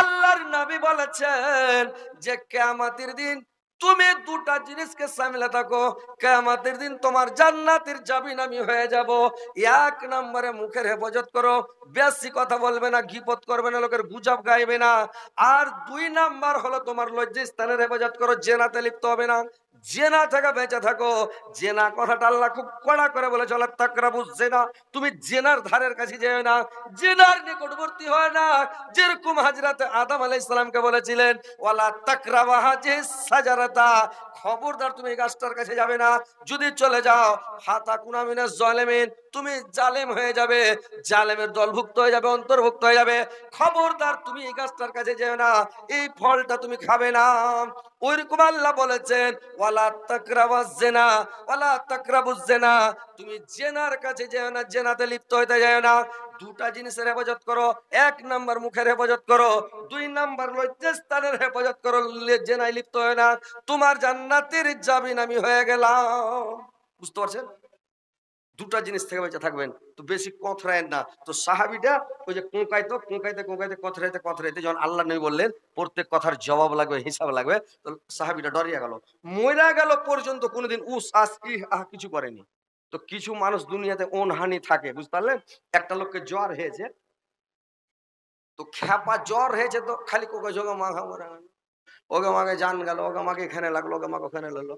আল্লাহর নবী বলেছেন যে কেয়ামাতের দিন তুমি দুটা জিনিসকে সামলে থাকো কেয়ামাতের দিন তোমার জান্নাতের জাবি নামি হয়ে যাব এক নম্বরে মুখের হেফাজত করো বেশি কথা বলবে না ঘিপত করবে না লোকের গুজব গাইবে না আর দুই নাম্বার হলো তোমার লজ্জা স্থানের হেফাজত করো জেনাতে লিপ্ত হবে না জেনা থাকা বেঁচে থাকো জেনা কথাটা আল্লাহ খুব কড়া করে বলে চলে তাকরা বুঝছে না তুমি জেনার ধারের কাছে যেও না জেনার নিকটবর্তী হয় না যেরকম হাজরাত আদম আলাই ইসলামকে বলেছিলেন ওলা তাকরা বাহাজে সাজারাতা খবরদার তুমি গাছটার কাছে যাবে না যদি চলে যাও হাতা কুনামিনা জলেমিন তুমি জালেম হয়ে যাবে জালেমের দলভুক্ত হয়ে যাবে অন্তর্ভুক্ত হয়ে যাবে খবরদার তুমি এই গাছটার কাছে যেও না এই ফলটা তুমি খাবে না ওইরকম আল্লাহ বলেছেন ওয়ালা তাকরাবাজ জেনা ওয়ালা তাকরাবুজ জেনা তুমি জেনার কাছে যেও না জেনাতে লিপ্ত হইতে যেও না দুটা জিনিসের হেফাজত করো এক নাম্বার মুখের হেফাজত করো দুই নাম্বার লজ্জাস্থানের হেফাজত করো জেনায় লিপ্ত হয় না তোমার জান্নাতের জামিন আমি হয়ে গেলাম বুঝতে পারছেন দুটা জিনিস থেকে বেঁচে থাকবেন তো বেশি কথরায়েন না তো সাহাবিটা ওই যে কোঁকাইতো কোঁকাইতে কোঁকাইতে কথরাইতে কথরাইতে যখন আল্লাহ নেই বললেন প্রত্যেক কথার জবাব লাগবে হিসাব লাগবে তো সাহাবিটা ডরিয়া গেল মরা গেল পর্যন্ত কোনোদিন উস আস ইহ আহ কিছু করেনি তো কিছু মানুষ দুনিয়াতে অনহানি থাকে বুঝতে পারলেন একটা লোককে জ্বর হয়েছে তো খ্যাপা জ্বর হয়েছে তো খালি কোকা জোগা মাঘা মরা ওকে মাকে জান গেল ওকে মাকে এখানে লাগলো ওকে মাকে ওখানে লাগলো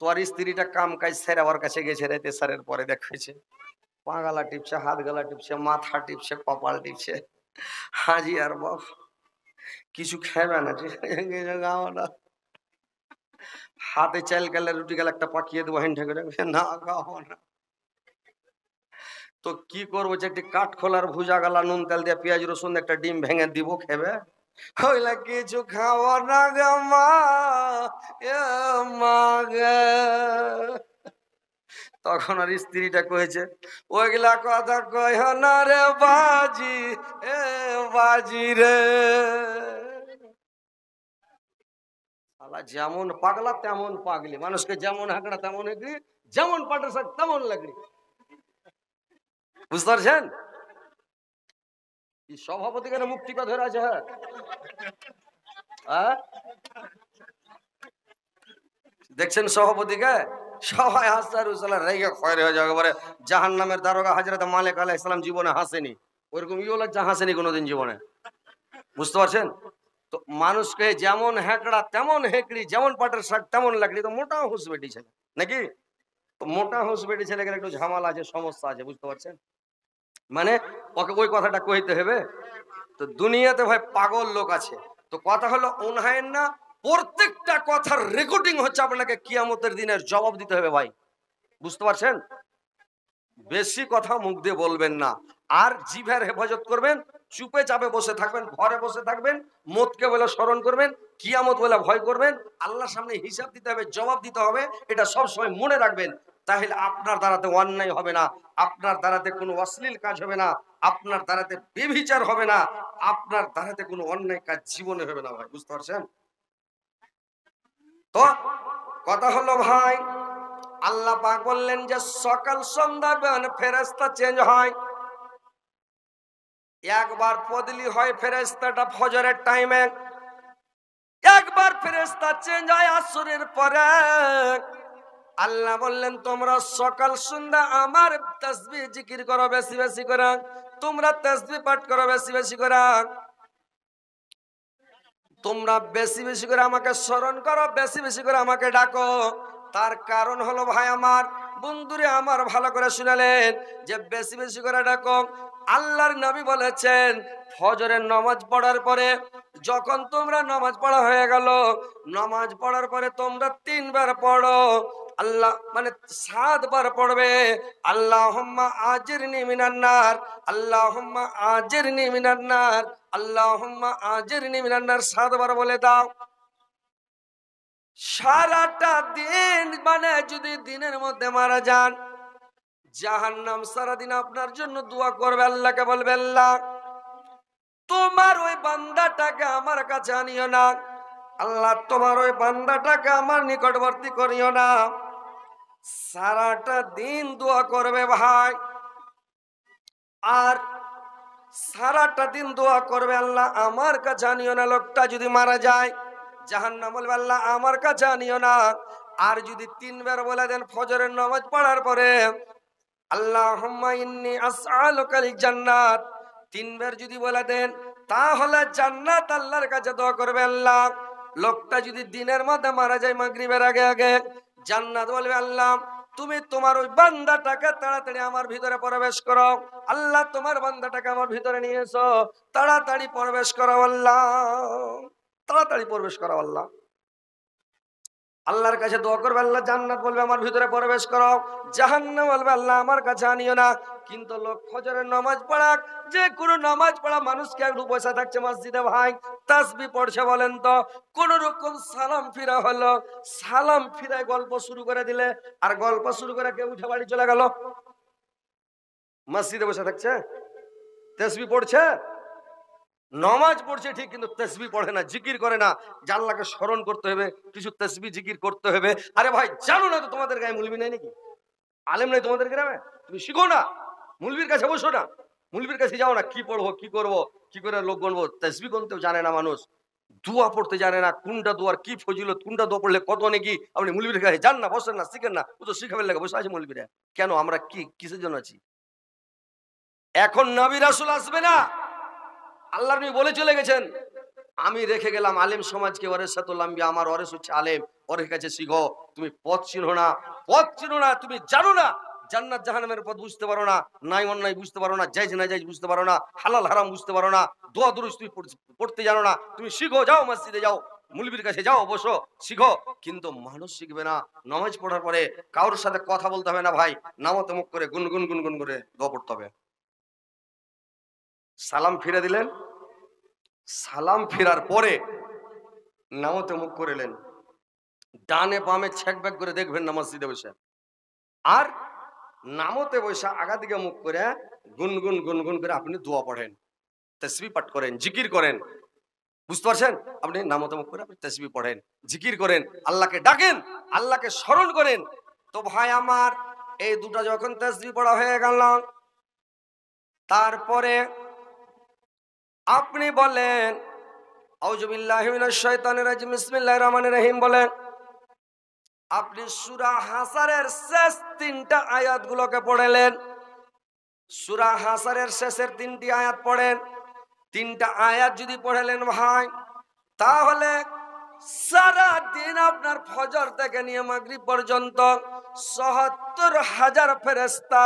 তোর স্ত্রীটা কাম কাজ সেরে আমার কাছে গেছে রেতে স্যারের পরে দেখেছে পা গালা টিপছে হাত গালা টিপছে মাথা টিপছে কপাল টিপছে হাজি আর বাপ কিছু খেবে না ঠিক গাও না হাতে চাল গেলে রুটি গেলে একটা পাকিয়ে দেবো হ্যান্ড ঠেকে না গাও না তো কি করবো যে একটি কাঠ খোলার ভুজা গালা নুন তেল দিয়ে পেঁয়াজ রসুন একটা ডিম ভেঙে দিব খেবে হইলা কিছু খাওয়া না গা মা তখন আর স্ত্রীটা কয়েছে ওইগুলা কথা কহ না রে বাজি এ বাজি রে যেমন পাগলা তেমন পাগলি মানুষকে যেমন হাঁকড়া তেমন হেঁকড়ি যেমন পাঠাশাক তেমন লাগড়ি বুঝতে পারছেন সভাপতি কেন মুক্তি কথা ধরে আছে হ্যাঁ, হ্যাঁ? দেখছেন সভাপতিকে সবাই হাসতে আর রেগে হয়ে যাবে জাহান নামের দারোগা হাজরাতে মালিক আলাহ ইসলাম জীবনে হাসেনি ওইরকম ইও লাগছে হাসেনি কোনোদিন জীবনে বুঝতে পারছেন তো মানুষকে যেমন হেঁকড়া তেমন হেঁকড়ি যেমন পাটের শাক তেমন লাকড়ি তো মোটা হুঁস বেটি ছেলে নাকি তো মোটা হুঁস বেটি ছেলেকে একটু ঝামেলা আছে সমস্যা আছে বুঝতে পারছেন মানে ওকে ওই কথাটা কইতে হবে তো দুনিয়াতে ভাই পাগল লোক আছে তো কথা হলো অনহায়ের না প্রত্যেকটা কথার রেকর্ডিং হচ্ছে আপনাকে কিয়ামতের দিনের জবাব দিতে হবে ভাই বুঝতে পারছেন বেশি কথা মুখ দিয়ে বলবেন না আর জিভের হেফাজত করবেন চুপে চাপে বসে থাকবেন ঘরে বসে থাকবেন মতকে বলে স্মরণ করবেন কিয়ামত বলে ভয় করবেন আল্লাহর সামনে হিসাব দিতে হবে জবাব দিতে হবে এটা সবসময় মনে রাখবেন তাহলে আপনার দ্বারাতে অন্যায় হবে না আপনার দ্বারাতে কোনো অশ্লীল কাজ হবে না আপনার দ্বারাতে বেবিচার হবে না আপনার দ্বারাতে কোনো অন্যায় কাজ জীবনে হবে না ভাই বুঝতে পারছেন তো কথা হলো ভাই আল্লাহ পাক বললেন যে সকাল সন্ধ্যা ফেরেস্তা চেঞ্জ হয় একবার বদলি হয় ফেরেস্তাটা ফজরের টাইমে একবার ফেরেস্তা চেঞ্জ হয় আসরের পরে আল্লাহ বললেন তোমরা সকাল সন্ধ্যা আমার তাসবি জিকির করো বেশি বেশি করা তোমরা তাসবি পাঠ করো বেশি বেশি করা তোমরা বেশি বেশি করে আমাকে স্মরণ করো বেশি বেশি করে আমাকে ডাকো তার কারণ হলো ভাই আমার বন্ধুরে আমার ভালো করে শুনালেন যে বেশি বেশি করে ডাকো আল্লাহর নবী বলেছেন ফজরের নামাজ পড়ার পরে যখন তোমরা নামাজ পড়া হয়ে গেল নামাজ পড়ার পরে তোমরা তিনবার পড়ো আল্লাহ মানে সাতবার পড়বে আল্লাহ আজের নিমিনান্নার আল্লাহ আজের নিমিনান্নার আল্লাহ আজের নিমিনান্নার সাতবার বলে দাও সারাটা দিন মানে যদি দিনের মধ্যে মারা যান জাহান নাম সারাদিন আপনার জন্য দোয়া করবে আল্লাহকে বলবে আল্লাহ তোমার ওই বান্দাটাকে আমার কাছে আনিও না আল্লাহ তোমার ওই বান্দাটাকে আমার নিকটবর্তী করিও না সারাটা দিন দোয়া করবে ভাই আর সারাটা দিন দোয়া করবে আল্লাহ আমার কাছে আনিও না লোকটা যদি মারা যায় জাহান না বলবে আল্লাহ আমার কাছে আনিও না আর যদি তিনবার বলে দেন ফজরের নামাজ পড়ার পরে আল্লাহ জান্নাত তিনবার যদি বলে দেন তাহলে জান্নাত আল্লাহর কাছে দোয়া করবে আল্লাহ লোকটা যদি দিনের মধ্যে মারা যায় মাগরিবের আগে আগে জান্নাত বলবে আল্লাহ তুমি তোমার ওই বান্দাটাকে তাড়াতাড়ি আমার ভিতরে প্রবেশ করো আল্লাহ তোমার বান্দাটাকে আমার ভিতরে নিয়ে এসো তাড়াতাড়ি প্রবেশ করো আল্লাহ তাড়াতাড়ি প্রবেশ করো আল্লাহ আল্লাহর কাছে দোয়া করবে আল্লাহ জান্নাত বলবে আমার ভিতরে প্রবেশ করো জাহান্নাম বলবে আল্লাহ আমার কাছে আনিও না কিন্তু লোক ফজরের নামাজ পড়াক যে কোনো নামাজ পড়া মানুষকে একটু পয়সা থাকছে মসজিদে ভাই তাসবি পড়ছে বলেন তো কোন রকম সালাম ফিরা হলো সালাম ফিরায় গল্প শুরু করে দিলে আর গল্প শুরু করে কেউ উঠে বাড়ি চলে গেল মসজিদে বসে থাকছে তাসবি পড়ছে নমাজ পড়ছে ঠিক কিন্তু তেসবি পড়ে না জিকির করে না জানলাকে স্মরণ করতে হবে কিছু তেসবি জিকির করতে হবে আরে ভাই জানো না তো তোমাদের গায়ে মুলবি নাই নাকি আলেম নাই তোমাদের গ্রামে তুমি শিখো না মুলবির কাছে বসো না মুলবির কাছে যাও না কি পড়বো কি করব কি করে লোক গণবো তেসবি গণতেও জানে না মানুষ দুয়া পড়তে জানে না কোনটা দুয়ার কি ফজিলত কোনটা দোয়া পড়লে কত নাকি আপনি মুলবির কাছে যান না বসেন না শিখেন না ও তো শিখাবেন লাগে বসে আছে মুলবিরা কেন আমরা কি কিসের জন্য আছি এখন নবী রাসুল আসবে না আল্লাহ বলে চলে গেছেন আমি রেখে গেলাম আলেম সমাজকে ওরের সাথে আমার অরেস হচ্ছে আলেম ওরের কাছে শিখো তুমি পথ চিনো না পথ চিনো না তুমি জানো না জান্নাত জাহানামের পথ বুঝতে পারো না নাই অন্যায় বুঝতে পারো না জাইজ না জাইজ বুঝতে পারো না হালাল হারাম বুঝতে পারো না দোয়া দুরুস তুমি পড়তে জানো না তুমি শিখো যাও মসজিদে যাও মুলবির কাছে যাও বসো শিখো কিন্তু মানুষ শিখবে না নামাজ পড়ার পরে কারোর সাথে কথা বলতে হবে না ভাই নামাতে মুখ করে গুনগুন গুনগুন করে দোয়া পড়তে হবে সালাম ফিরে দিলেন সালাম ফেরার পরে নামতে মুখ করেলেন ডানে বামে ছেক ব্যাক করে দেখবেন না মসজিদে বসে আর নামতে বসে আগা দিকে মুখ করে গুনগুন গুনগুন করে আপনি দোয়া পড়েন তেসবি পাঠ করেন জিকির করেন বুঝতে পারছেন আপনি নামতে মুখ করে আপনি তেসবি পড়েন জিকির করেন আল্লাহকে ডাকেন আল্লাহকে স্মরণ করেন তো ভাই আমার এই দুটা যখন তেসবি পড়া হয়ে গেল তারপরে আপনি বলেন রহিম বলেন আপনি সুরা হাসারের শেষ তিনটা আয়াত গুলোকে পড়েলেন সুরা হাসারের শেষের তিনটি আয়াত পড়েন তিনটা আয়াত যদি পড়েলেন ভাই তাহলে সারা দিন আপনার ফজর থেকে নিয়ে মাগরিব পর্যন্ত সহাত্তর হাজার ফেরেস্তা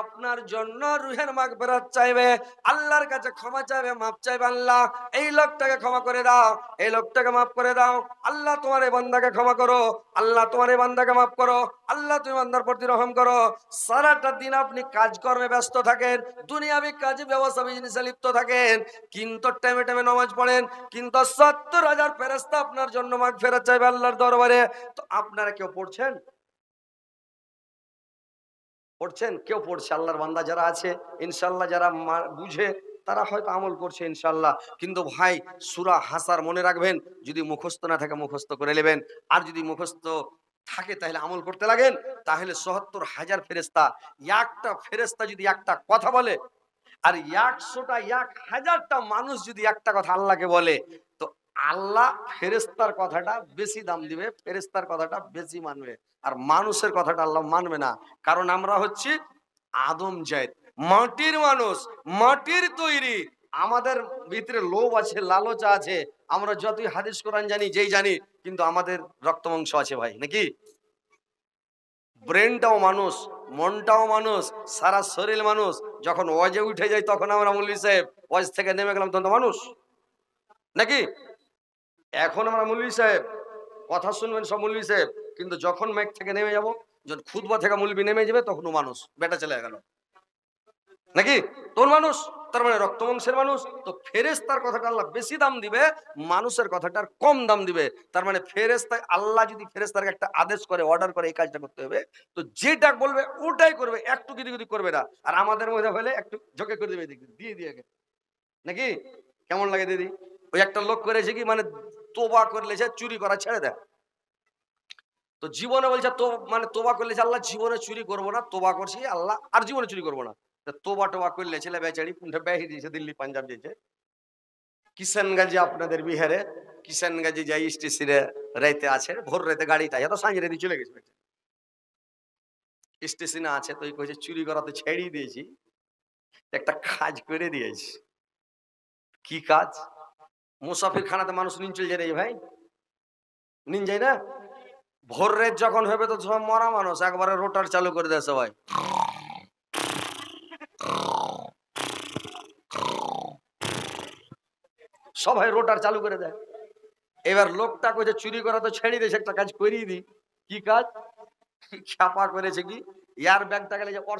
আপনার জন্য রুহের মাগ বেরাত চাইবে আল্লাহর কাছে ক্ষমা চাইবে মাপ চাইবে আল্লাহ এই লোকটাকে ক্ষমা করে দাও এই লোকটাকে মাফ করে দাও আল্লাহ তোমার এই বান্দাকে ক্ষমা করো আল্লাহ তোমার এই বান্দাকে মাফ করো আল্লাহ তুমি বান্দার প্রতি রহম করো সারাটা দিন আপনি কাজকর্মে ব্যস্ত থাকেন দুনিয়াবি কাজে ব্যবসা বিজনেসে লিপ্ত থাকেন কিন্তু টাইমে টাইমে নামাজ পড়েন কিন্তু সত্তর হাজার ফেরস্তা আপনার জন্য মাগ ফেরত চাইবে আল্লাহর দরবারে তো আপনারা কেউ পড়ছেন পড়ছেন কেউ পড়ছে আল্লাহর বান্দা যারা আছে ইনশাল্লাহ যারা বুঝে তারা হয়তো আমল করছে ইনশাল্লাহ কিন্তু ভাই সুরা হাসার মনে রাখবেন যদি মুখস্থ না থাকে মুখস্থ করে নেবেন আর যদি মুখস্থ থাকে তাহলে আমল করতে লাগেন তাহলে সত্তর হাজার ফেরেস্তা একটা ফেরেস্তা যদি একটা কথা বলে আর একশোটা এক হাজারটা মানুষ যদি একটা কথা আল্লাহকে বলে আল্লাহ ফেরেস্তার কথাটা বেশি দাম দিবে ফেরেস্তার কথাটা বেশি মানবে আর মানুষের কথাটা আল্লাহ মানবে না কারণ আমরা হচ্ছি আদম জায়দ মাটির মানুষ মাটির তৈরি আমাদের ভিতরে লোভ আছে লালচা আছে আমরা যতই হাদিস কোরআন জানি যেই জানি কিন্তু আমাদের রক্ত মাংস আছে ভাই নাকি ব্রেনটাও মানুষ মনটাও মানুষ সারা শরীর মানুষ যখন ওয়াজে উঠে যায় তখন আমরা মল্লি সাহেব ওয়াজ থেকে নেমে গেলাম তখন মানুষ নাকি এখন আমরা মুল্লি সাহেব কথা শুনবেন সব মুল্লি সাহেব কিন্তু যখন মাইক থেকে নেমে যাব যখন খুদবা থেকে মুলবি নেমে যাবে তখন মানুষ বেটা চলে গেল নাকি তোর মানুষ তার মানে রক্তবংশের মানুষ তো ফেরেস্তার কথাটা আল্লাহ বেশি দাম দিবে মানুষের কথাটার কম দাম দিবে তার মানে ফেরেস্তা আল্লাহ যদি ফেরেস্তারকে একটা আদেশ করে অর্ডার করে এই কাজটা করতে হবে তো যেটা বলবে ওটাই করবে একটু গিদি কিছু করবে না আর আমাদের মধ্যে হলে একটু ঝোঁকে করে দেবে দিয়ে দিয়ে নাকি কেমন লাগে দিদি ওই একটা লোক করেছে কি মানে তোবা করলে যে চুরি করা ছেড়ে দেয় তো জীবনে বলছে তো মানে তোবা করলে আল্লাহ জীবনে চুরি করবো না তোবা করছি আল্লাহ আর জীবনে চুরি করবো না তোবা টোবা করলে ছেলে বেচারি বেহি দিয়েছে দিল্লি পাঞ্জাব যেছে কিষানগঞ্জে আপনাদের বিহারে কিষানগঞ্জে যাই স্টেশনে রাইতে আছে ভোর রাইতে গাড়িটা এত সাঁজে দিয়ে চলে গেছে স্টেশনে আছে তো কইছে চুরি করা তো ছেড়েই দিয়েছি একটা কাজ করে দিয়েছি কি কাজ মুসাফির খানাতে মানুষ নিন চলে যায় ভাই নিন যায় না ভোর যখন হবে তো সব মরা মানুষ একবারে রোটার চালু করে দেয় সবাই সবাই রোটার চালু করে দেয় এবার লোকটা কইছে চুরি করা তো ছেড়ে দিয়েছে একটা কাজ করিয়ে দি কি কাজ ছাপা করেছে কি ব্যাগটা গেলে ওর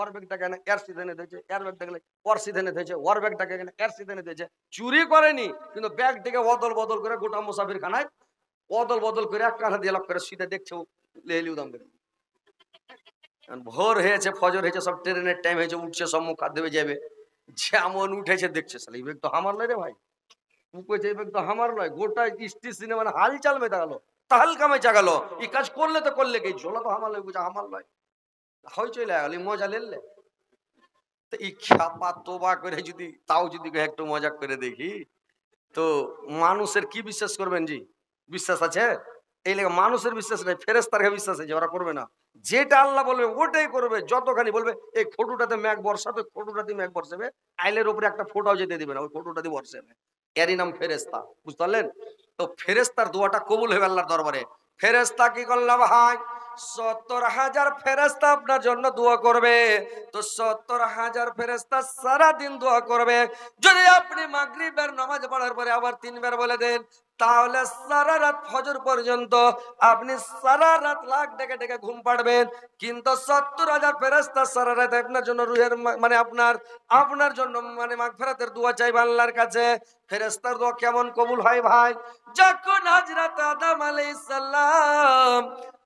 ওর ব্যাগটা এর ব্যাগটা গেলে ওর ওর ব্যাগটা এর চুরি করেনি কিন্তু ব্যাগটিকে অদল বদল করে গোটা মুসাফির খানায় বদল বদল করে এক কানা দিয়ে করে সিধে দেখছে উদাম ভোর হয়েছে ফজর হয়েছে সব ট্রেনের টাইম হয়েছে উঠছে সব মুখ দেবে যাবে যেমন উঠেছে দেখছে সালে এই ব্যাগ তো আমার নয় রে ভাই উঠেছে এই ব্যাগ তো আমার নয় গোটা স্ত্রী সিনেমা হালচাল মেতা দেখালো তাহাল কামে গেলো এই কাজ করলে তো করলে কি ঝোলা তো আমার নয় আমার নয় হয় চলে গেল মজা লেলে তোবা করে যদি তাও যদি একটু মজা করে দেখি তো মানুষের কি বিশ্বাস করবেন জি বিশ্বাস আছে এই লেগে মানুষের বিশ্বাস নেই ফেরেস তার বিশ্বাস আছে ওরা করবে না যেটা আল্লাহ বলবে ওটাই করবে যতখানি বলবে এই ফটোটাতে ম্যাক বর্ষাবে ফটোটাতে ম্যাক বর্ষাবে আইলের উপরে একটা ফোটাও যেতে দেবে না ওই ফটোটাতে বর্ষাবে এরই নাম ফেরেস্তা বুঝতে পারলেন তো ফেরেস্তার দোয়াটা কবুল হবে আল্লাহর দরবারে ফেরেস্তা কি করলাম ভাই সত্তর হাজার ফেরেস্তা আপনার জন্য দোয়া করবে তো সত্তর হাজার ফেরেস্তা সারাদিন দোয়া করবে যদি আপনি মাগরিবের নামাজ পড়ার পরে আবার তিনবার বলে দেন তাহলে সারা রাত ফজর পর্যন্ত আপনি সারা রাত লাখ ডেকে ডেকে ঘুম পাড়বেন কিন্তু সত্তর হাজার ফেরাস্তা সারা রাত আপনার জন্য রুহের মানে আপনার আপনার জন্য মানে মাঘ ফেরাতের দোয়া চাই আল্লাহর কাছে ফেরেস্তার দোয়া কেমন কবুল হয় ভাই যখন হাজরাত আদাম আলাইহিসসালাম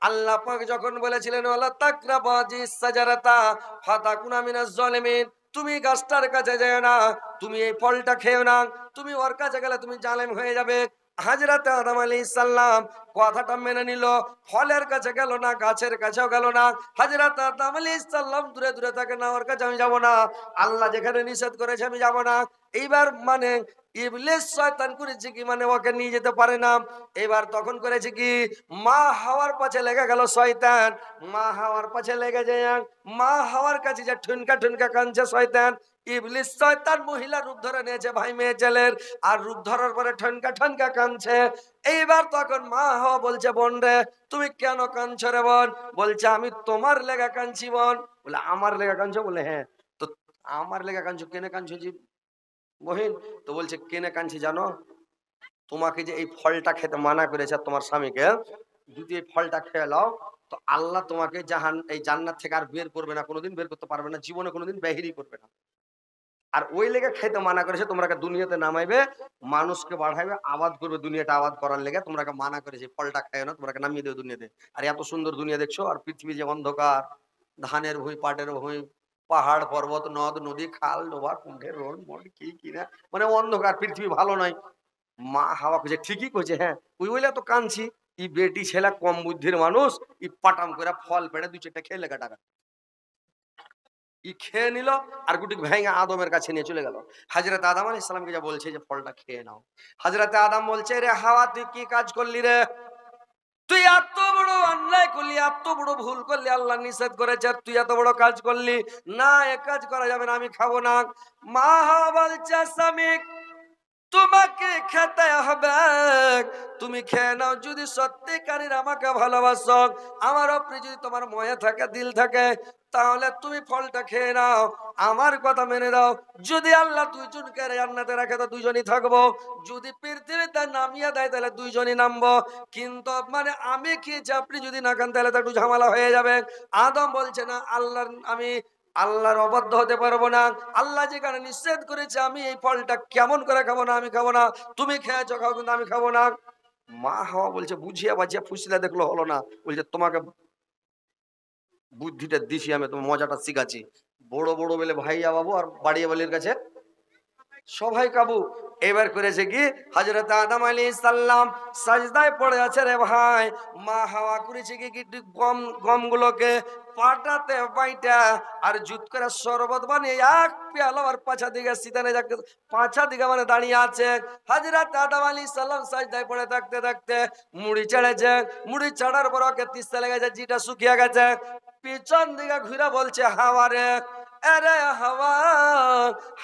আল্লাহ পাক যখন বলেছিলেন ওয়ালা তাকরাবাজি সাজারাতা ফাতাকুনা মিনাজ জালিমিন তুমি গাছটার কাছে যেও না তুমি এই ফলটা খেয়েও না তুমি ওর কাছে গেলে তুমি জালেম হয়ে যাবে হাজরাতে আদম আলী ইসাল্লাম কথাটা মেনে নিল ফলের কাছে গেল না গাছের কাছেও গেল না হাজরাতে আদম আলী ইসাল্লাম দূরে দূরে থাকে না ওর কাছে আমি যাবো না আল্লাহ যেখানে নিষেধ করেছে আমি যাবো না এইবার মানে কি মানে ওকে নিয়ে যেতে পারে না তখন করেছে কি মা পাছে লেগে গেল মা পাছে লেগে যায় মা কাছে মহিলা রূপ ধরে নিয়েছে ভাই মেয়ে জেলের আর রূপ ধরার পরে ঠনকা ঠনকা কানছে এইবার তখন মা হওয়া বলছে বোন রে তুমি কেন কানছ রে বোন বলছে আমি তোমার লেগা কানছি বোন বলে আমার লেগা কানছো বলে হ্যাঁ তো আমার লেগা কানছো কেন কানছো বহিন তো বলছে কেনে কানছি জানো তোমাকে যে এই ফলটা খেতে মানা করেছে তোমার স্বামীকে যদি এই ফলটা খেয়ে লাও তো আল্লাহ তোমাকে জাহান এই জান্নার থেকে আর বের করবে না কোনোদিন বের করতে পারবে না জীবনে কোনোদিন বেহিরি করবে না আর ওই লেগে খেতে মানা করেছে তোমরাকে দুনিয়াতে নামাইবে মানুষকে বাড়াইবে আবাদ করবে দুনিয়াটা আবাদ করার লেগে তোমরাকে মানা করেছে ফলটা খায় না তোমরাকে নামিয়ে দেবে দুনিয়াতে আর এত সুন্দর দুনিয়া দেখছো আর পৃথিবী যে অন্ধকার ধানের ভুঁই পাটের ভুঁই পাহাড় পর্বত নদ নদী খাল ডোবা কুণ্ঠে রোল মোট কি কিনা মানে অন্ধকার পৃথিবী ভালো নয় মা হাওয়া খুঁজে ঠিকই কইছে হ্যাঁ ওই ওইলা তো কানছি ই বেটি ছেলে কম বুদ্ধির মানুষ ই পাটাম করে ফল পেড়ে দুই চারটা খেয়ে লেখা টাকা ই খেয়ে নিল আর গুটি ভেঙে আদমের কাছে নিয়ে চলে গেল হাজরাতে আদাম আলাইসালামকে যা বলছে যে ফলটা খেয়ে নাও হাজরাতে আদাম বলছে রে হাওয়া তুই কি কাজ করলি রে তুই এত বড় অন্যায় করলি এত বড় ভুল করলি আল্লাহ নিষেধ করেছে তুই এত বড় কাজ করলি না এ কাজ করা যাবে না আমি খাবো না মা চাষামিক তোমাকে খেতে হবে তুমি খেয়ে নাও যদি সত্যিকারীর আমাকে ভালোবাসো আমার অপরে যদি তোমার ময়ে থাকে দিল থাকে তাহলে তুমি ফলটা খেয়ে নাও আমার কথা মেনে দাও যদি আল্লাহ দুইজনকে রান্নাতে রাখে তো দুইজনই থাকবো যদি পৃথিবীতে নামিয়ে দেয় তাহলে দুইজনই নামবো কিন্তু মানে আমি খেয়েছি আপনি যদি না খান তাহলে তো একটু ঝামেলা হয়ে যাবে আদম বলছে না আল্লাহ আমি আল্লাহর অবদ্ধ হতে পারবো না আল্লাহ যেখানে নিষেধ করেছে আমি এই ফলটা কেমন করে খাবো না আমি খাবো না তুমি খেয়েছ খাও কিন্তু আমি খাবো না মা হওয়া বলছে বুঝিয়া বাজিয়া ফুসিলা দেখলো হলো না বলছে তোমাকে বুদ্ধিটা দিছি আমি তোমার মজাটা শিখাচ্ছি বড় বড় বলে ভাইয়া বাবু আর বাড়িয়া বালির কাছে সবাই কাবু এবার করেছে কি হাজরত আদম আলী ইসাল্লাম সাজদায় পড়ে আছে রে ভাই মা হাওয়া করেছে কি কি গম গমগুলোকে পাটাতে বাইটা আর জুত করে শরবত বানিয়ে এক পেয়ালো আর পাঁচা দিকে সিতানে যাক পাঁচা দিকে মানে দাঁড়িয়ে আছে হাজরত আদম আলী সাল্লাম সাজদায় পড়ে থাকতে থাকতে মুড়ি চড়েছে মুড়ি চড়ার পর ওকে তিস্তা লেগেছে জিটা শুকিয়ে গেছে পিছন দিকে ঘুরে বলছে হাওয়া রে আরে হাওয়া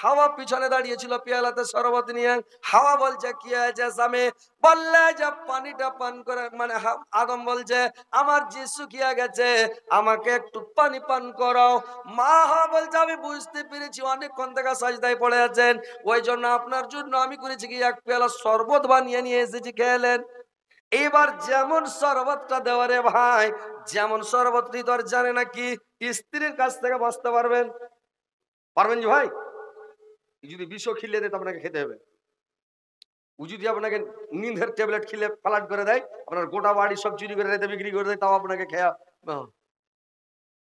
হাওয়া পিছনে দাঁড়িয়েছিল পেয়ালাতে শরবত নিয়ে হাওয়া বলছে কি হয়েছে স্বামী বললে যে পানিটা পান করে মানে আদম বলছে আমার গেছে আমাকে একটু পানি পান করো মা হা বলছে আমি বুঝতে পেরেছি অনেকক্ষণ থেকে সাজদায় পড়ে আছেন ওই জন্য আপনার জন্য আমি করেছি কি এক পেয়ালা শরবত বানিয়ে নিয়ে এসেছি খেয়েলেন এবার যেমন শরবতটা দেওয়া রে ভাই যেমন শরবত তো আর জানে নাকি স্ত্রীর কাছ থেকে বাঁচতে পারবেন পারবেন যে ভাই যদি বিষ খিলিয়ে দেয় তো আপনাকে খেতে হবে ও যদি আপনাকে নিন্দের ট্যাবলেট খিলে ফালাট করে দেয় আপনার গোটা বাড়ি সব চুরি করে দেয় বিক্রি করে দেয় তাও আপনাকে খেয়া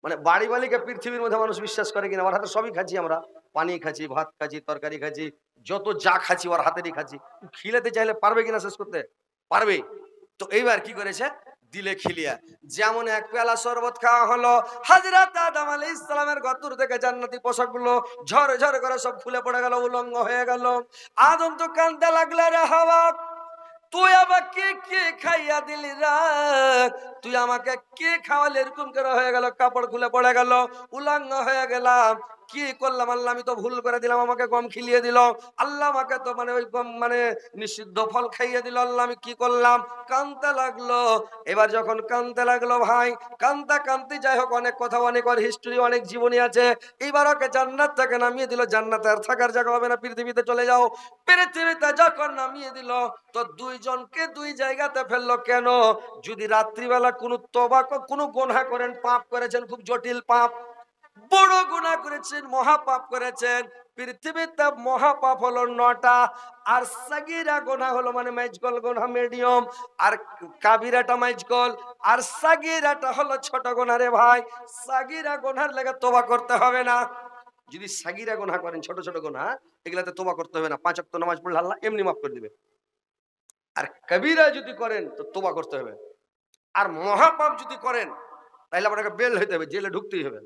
মানে বাড়ি মালিকে পৃথিবীর মধ্যে মানুষ বিশ্বাস করে কিনা ওর হাতে সবই খাচ্ছি আমরা পানি খাচ্ছি ভাত খাচ্ছি তরকারি খাচ্ছি যত যা খাচ্ছি ওর হাতেরই খাচ্ছি খিলাতে চাইলে পারবে কিনা শেষ করতে পারবে তো এইবার কি করেছে দিলে খিলিয়া যেমন এক পেলা শরবত খাওয়া হলো হাজরা আদম আলী ইসলামের গতর দেখে জান্নাতি পোশাক গুলো ঝড় ঝড় করে সব খুলে পড়ে গেল উলঙ্গ হয়ে গেল আদম তো কান্দা লাগলো রে হাওয়া তুই আমাকে কে খাইয়া দিলি রাখ তুই আমাকে কে খাওয়ালে এরকম করে হয়ে গেল কাপড় খুলে পড়ে গেল উলঙ্গ হয়ে গেলাম কি করলাম আল্লাহ আমি তো ভুল করে দিলাম আমাকে গম খিলিয়ে দিল আল্লাহ আমাকে তো মানে ওই গম মানে নিষিদ্ধ ফল খাইয়ে দিল আল্লাহ আমি কি করলাম কানতে লাগলো এবার যখন কানতে লাগলো ভাই কানতা কানতে যাই হোক অনেক কথা অনেক আর হিস্ট্রি অনেক জীবনী আছে এবার ওকে জান্নাত থেকে নামিয়ে দিল জান্নাতে আর থাকার জায়গা হবে না পৃথিবীতে চলে যাও পৃথিবীতে যখন নামিয়ে দিল তো দুইজনকে দুই জায়গাতে ফেললো কেন যদি রাত্রিবেলা কোনো তবা কোনো গোনা করেন পাপ করেছেন খুব জটিল পাপ বড় গুণা করেছেন মহাপাপ করেছেন পৃথিবীতে মহাপাপ হলো নটা আর সাগিরা গোনা হলো মানে মাইজগল গোনা মিডিয়াম আর কাবিরাটা মাইজগল আর সাগিরাটা হলো ছোট গোনা রে ভাই সাগিরা গোনার লেগে তোবা করতে হবে না যদি সাগিরা গোনা করেন ছোট ছোট গোনা এগুলাতে তোবা করতে হবে না পাঁচ অক্ত নামাজ পড়লে আল্লাহ এমনি মাফ করে দিবে আর কবিরা যদি করেন তো তোবা করতে হবে আর মহাপাপ যদি করেন তাহলে আপনাকে বেল হইতে হবে জেলে ঢুকতেই হবে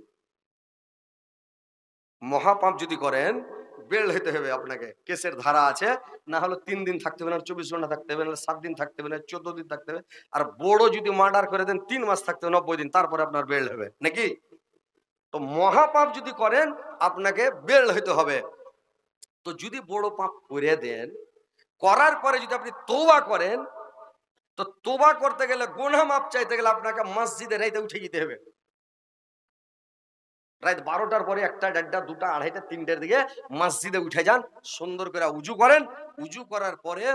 মহাপাপ যদি করেন বেল হইতে হবে আপনাকে কেসের ধারা আছে না হলে তিন দিন থাকতে হবে না চব্বিশ ঘন্টা থাকতে হবে না সাত দিন থাকতে হবে না চোদ্দ দিন থাকতে হবে আর বড় যদি মার্ডার করে দেন তিন মাস থাকতে হবে নব্বই দিন তারপরে আপনার বেল হবে নাকি তো মহাপাপ যদি করেন আপনাকে বেল হইতে হবে তো যদি বড় পাপ করে দেন করার পরে যদি আপনি তোবা করেন তো তোবা করতে গেলে গোনা মাপ চাইতে গেলে আপনাকে মসজিদে রাইতে উঠে যেতে হবে রাত বারোটার পরে একটা দেড়টা দুটা আড়াইটা তিনটের দিকে মসজিদে উঠে যান সুন্দর করে উজু করেন উজু করার পরে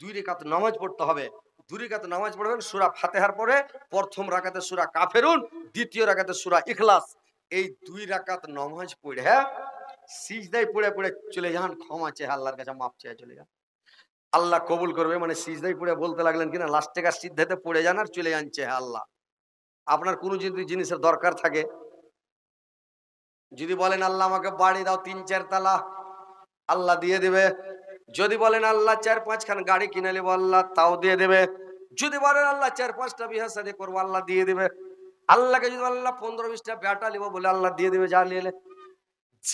দুই রেখাত নামাজ পড়তে হবে দুই রেখাত নামাজ পড়বেন সুরা ফাতেহার পরে প্রথম রাখাতে সুরা কাফেরুন দ্বিতীয় রাখাতে সুরা ইখলাস এই দুই রাকাত নামাজ পড়ে সিজদাই পড়ে পড়ে চলে যান ক্ষমা চেয়ে আল্লাহর কাছে মাপ চেয়ে চলে যান আল্লাহ কবুল করবে মানে সিজদাই পড়ে বলতে লাগলেন কিনা লাস্টে কাজ সিদ্ধাতে পড়ে যান আর চলে যান চেয়ে আল্লাহ আপনার কোনো যদি জিনিসের দরকার থাকে যদি বলেন আল্লাহ আমাকে বাড়ি দাও তিন চার তালা আল্লাহ দিয়ে দেবে যদি বলেন আল্লাহ চার পাঁচখান গাড়ি কিনে নেবো আল্লাহ তাও দিয়ে দেবে যদি বলেন আল্লাহ চার পাঁচটা বিহার সাদি করবো আল্লাহ দিয়ে দেবে আল্লাহকে যদি আল্লাহ পনেরো বিশটা ব্যাটা নিবো বলে আল্লাহ দিয়ে দেবে যা নিয়ে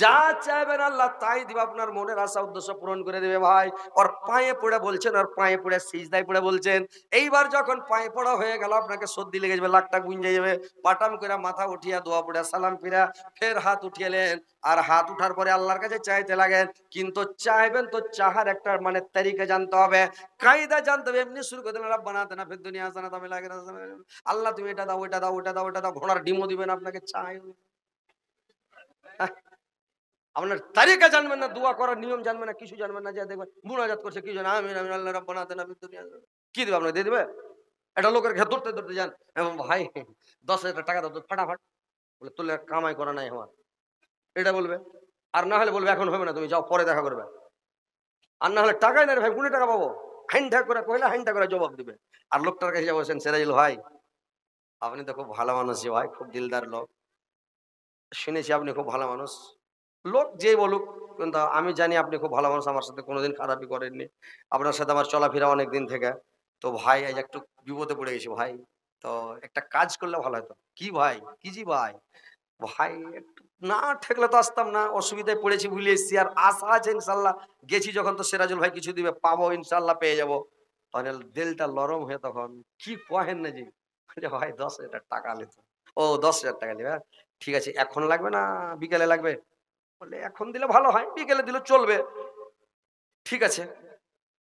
যা চাইবেন আল্লাহ তাই দিবে আপনার মনের আশা উদ্দেশ্য পূরণ করে দেবে ভাই ওর পায়ে পড়ে বলছেন আর পায়ে পড়ে সিজদায় পড়ে বলছেন এইবার যখন পায়ে পড়া হয়ে গেল আপনাকে সর্দি লেগে যাবে লাখটা গুঞ্জে যাবে পাটাম করে মাথা উঠিয়া দোয়া পড়ে সালাম ফিরা ফের হাত উঠিয়েলেন আর হাত উঠার পরে আল্লাহর কাছে চাইতে লাগেন কিন্তু চাইবেন তো চাহার একটা মানে তারিখে জানতে হবে কায়দা জানতে হবে এমনি শুরু করে দিলেন বানাতে না ফের দুনিয়া আসানা তামে লাগে আল্লাহ তুমি এটা দাও ওটা দাও ওটা দাও ওটা দাও ঘোড়ার ডিমও দিবেন আপনাকে চাই আপনার তারিখা জানবেন না দোয়া করার নিয়ম জানবেন না কিছু জানবেন না যে দেখবেন বুনাজাত করছে কিছু না আমিন আমিন আল্লাহ রব্বানা আতিনা ফিদ দুনিয়া কি দেবে আপনাকে দিয়ে দেবে এটা লোকের ঘে ধরতে ধরতে যান এবং ভাই দশ হাজার টাকা দাও ফাটাফাট বলে তোলে কামাই করা নাই আমার এটা বলবে আর না হলে বলবে এখন হবে না তুমি যাও পরে দেখা করবে আর না হলে টাকাই না রে ভাই কোনে টাকা পাবো হাইনটা করে কইলে হাইনটা করে জবাব দিবে আর লোকটার কাছে যাবো সেরাজিল ভাই আপনি তো খুব ভালো মানুষ ভাই খুব দিলদার লোক শুনেছি আপনি খুব ভালো মানুষ লোক যে বলুক কিন্তু আমি জানি আপনি খুব ভালো মানুষ আমার সাথে কোনোদিন খারাপই করেননি আপনার সাথে আমার চলাফেরা অনেক দিন থেকে তো ভাই আজ একটু বিপদে পড়ে গেছি ভাই তো একটা কাজ করলে ভালো হতো কি ভাই কি জি ভাই ভাই একটু না ঠেকলে তো আসতাম না অসুবিধায় পড়েছি ভুলে এসছি আর আশা আছে ইনশাল্লাহ গেছি যখন তো সেরাজুল ভাই কিছু দিবে পাবো ইনশাল্লাহ পেয়ে যাবো তাহলে দিলটা নরম হয়ে তখন কি কহেন না যে ভাই দশ হাজার টাকা নিত ও দশ হাজার টাকা নেবে হ্যাঁ? ঠিক আছে এখন লাগবে না বিকালে লাগবে বলে এখন দিলে ভালো হয় বিকেলে দিলে চলবে ঠিক আছে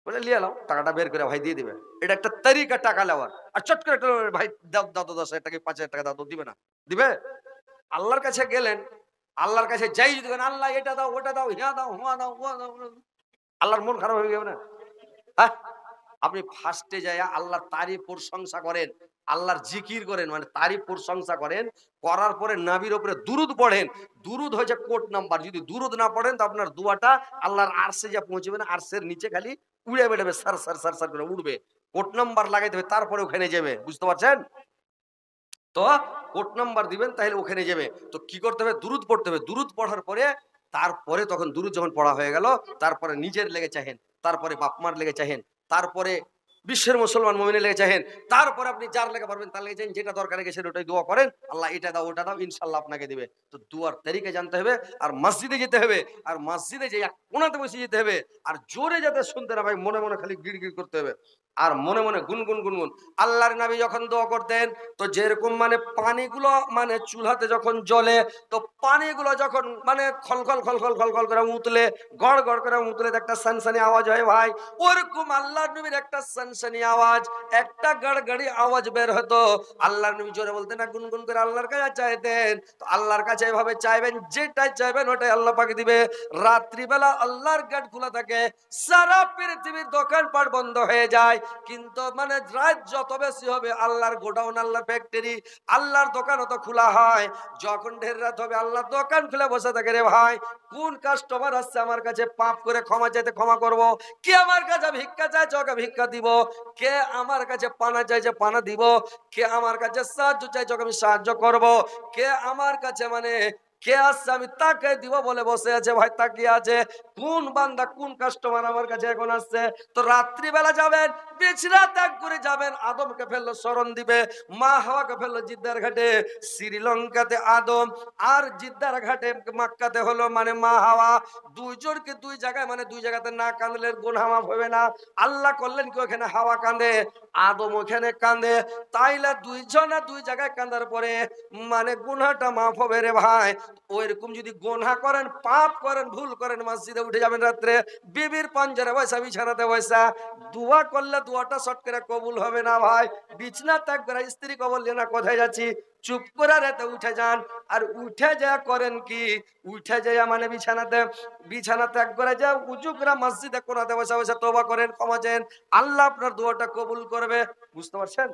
বলে নিয়ে এলাম টাকাটা বের করে ভাই দিয়ে দিবে এটা একটা তারিখা টাকা নেওয়ার আর চট করে একটা ভাই দাও দাদু দশ হাজার টাকা পাঁচ হাজার টাকা দাদু দিবে না দিবে আল্লাহর কাছে গেলেন আল্লাহর কাছে যাই যদি আল্লাহ এটা দাও ওটা দাও হিয়া দাও হুয়া দাও হুয়া দাও আল্লাহর মন খারাপ হয়ে যাবে না হ্যাঁ আপনি ফার্স্টে যায় আল্লাহর তারই প্রশংসা করেন আল্লাহর জিকির করেন মানে তারিফ প্রশংসা করেন করার পরে নাবির ওপরে দুরুদ পড়েন দুরুদ হয়েছে কোট নাম্বার যদি দুরুদ না পড়েন তো আপনার দুয়াটা আল্লাহর আর্সে যা পৌঁছবে না নিচে খালি উড়ে বেড়াবে সার সার সার সার করে উঠবে কোট নাম্বার লাগাই দেবে তারপরে ওখানে যাবে বুঝতে পারছেন তো কোট নাম্বার দিবেন তাহলে ওখানে যাবে তো কি করতে হবে দুরুদ পড়তে হবে দুরুদ পড়ার পরে তারপরে তখন দুরুদ যখন পড়া হয়ে গেল তারপরে নিজের লেগে চাহেন তারপরে বাপমার লেগে চাহেন তারপরে বিশ্বের মুসলমান মমিনে লেগে চাহেন তারপর আপনি যার লেগে পারবেন তার লেগে চাইন যেটা দরকার গেছেন ওটাই দোয়া করেন আল্লাহ এটা দাও ওটা দাও ইনশাল্লাহ আপনাকে দিবে তো দুয়ার তারিখে জানতে হবে আর মসজিদে যেতে হবে আর মসজিদে যে এক কোনাতে বসে যেতে হবে আর জোরে যাতে শুনতে না ভাই মনে মনে খালি গিড় গিড় করতে হবে আর মনে মনে গুনগুন গুনগুন আল্লাহর নাবি যখন দোয়া করতেন তো যেরকম মানে পানিগুলো মানে চুলাতে যখন জলে তো পানিগুলো যখন মানে খলখল খলখল খলখল করে উতলে গড় গড় করে উতলে একটা সানসানি আওয়াজ হয় ভাই ওরকম আল্লাহর নবীর একটা সান সানি আওয়াজ একটা গড়গড়ি আওয়াজ বের হতো আল্লাহর নবী জোরে বলতেন না গুনগুন করে আল্লাহর কাছে চাইতেন তো আল্লাহর কাছে এভাবে চাইবেন যেটাই চাইবেন ওটাই আল্লাহ পাকে দিবে রাত্রিবেলা আল্লাহর গেট খোলা থাকে সারা পৃথিবীর দোকানপাট বন্ধ হয়ে যায় কিন্তু মানে রাত যত বেশি হবে আল্লাহর গোডাউন আল্লাহর ফ্যাক্টরি আল্লাহর দোকান অত খোলা হয় যখন ঢের রাত হবে আল্লাহর দোকান খুলে বসে থাকে রে ভাই কোন কাস্টমার আসছে আমার কাছে পাপ করে ক্ষমা চাইতে ক্ষমা করব কি আমার কাছে ভিক্ষা চাইছে ওকে ভিক্ষা দিব কে আমার কাছে পানা চাইছে পানা দিব কে আমার কাছে সাহায্য যখন আমি সাহায্য করব কে আমার কাছে মানে কে আসছে আমি তাকে দিব বলে বসে আছে ভাই তাকিয়ে আছে কোন বান্দা কোন কাস্টমার আমার কাছে এখন আসছে তো রাত্রিবেলা যাবেন ত্যাগ করে যাবেন আদমকে ফেললো স্মরণ দিবে মা ফেললো জিদ্দার ঘাটে শ্রীলঙ্কাতে আদম আর জিদ্দার ঘাটে মাক্কাতে হলো মানে মা হাওয়া দুইজনকে দুই জায়গায় মানে দুই জায়গাতে না হবে না আল্লাহ করলেন কি ওখানে হাওয়া কাঁদে আদম ওখানে কাঁদে তাইলে দুইজনা দুই জায়গায় কাঁদার পরে মানে গুনহাটা মাফ হবে রে ভাই ওইরকম যদি গোনহা করেন পাপ করেন ভুল করেন মসজিদে উঠে যাবেন রাত্রে বিবির পাঞ্জারে পয়সা বিছানাতে পয়সা দুয়া করলে দোয়াটা শর্ট করে কবুল হবে না ভাই বিছনা ত্যাগ করে স্ত্রী কবল না কোথায় যাচ্ছি চুপ করে রেতে উঠে যান আর উঠে যা করেন কি উঠে যায় মানে বিছানাতে বিছানা ত্যাগ করে যা উজুকরা মসজিদে কোনাতে বসে বসে তোবা করেন ক্ষমা চান আল্লাহ আপনার দোয়াটা কবুল করবে বুঝতে পারছেন